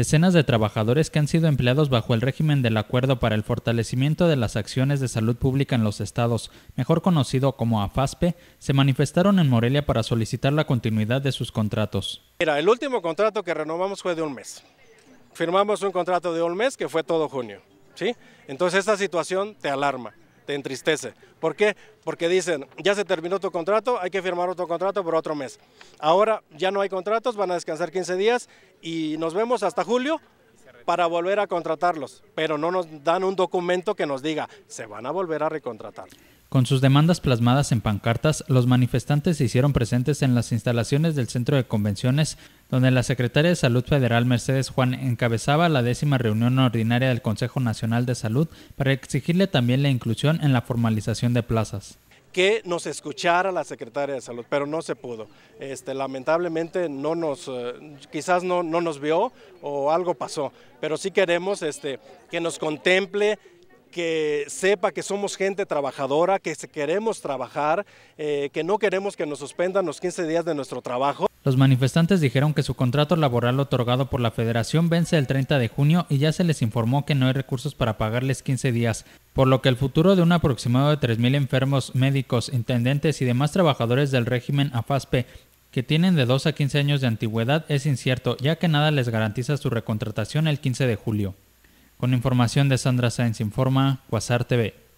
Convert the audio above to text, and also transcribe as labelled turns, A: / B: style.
A: decenas de trabajadores que han sido empleados bajo el régimen del Acuerdo para el Fortalecimiento de las Acciones de Salud Pública en los Estados, mejor conocido como AFASPE, se manifestaron en Morelia para solicitar la continuidad de sus contratos.
B: Mira, el último contrato que renovamos fue de un mes. Firmamos un contrato de un mes que fue todo junio. ¿sí? Entonces esta situación te alarma entristece. ¿Por qué? Porque dicen, ya se terminó tu contrato, hay que firmar otro contrato por otro mes. Ahora ya no hay contratos, van a descansar 15 días y nos vemos hasta julio para volver a contratarlos, pero no nos dan un documento que nos diga, se van a volver a recontratar.
A: Con sus demandas plasmadas en pancartas, los manifestantes se hicieron presentes en las instalaciones del centro de convenciones donde la secretaria de Salud Federal Mercedes Juan encabezaba la décima reunión ordinaria del Consejo Nacional de Salud para exigirle también la inclusión en la formalización de plazas
B: que nos escuchara la secretaria de salud, pero no se pudo. Este, lamentablemente no nos, eh, quizás no, no, nos vio o algo pasó, pero sí queremos este, que nos contemple que sepa que somos gente trabajadora, que queremos trabajar, eh, que no queremos que nos suspendan los 15 días de nuestro trabajo.
A: Los manifestantes dijeron que su contrato laboral otorgado por la federación vence el 30 de junio y ya se les informó que no hay recursos para pagarles 15 días, por lo que el futuro de un aproximado de 3.000 enfermos, médicos, intendentes y demás trabajadores del régimen AFASPE que tienen de 2 a 15 años de antigüedad es incierto, ya que nada les garantiza su recontratación el 15 de julio. Con información de Sandra Sainz Informa, Quasar TV.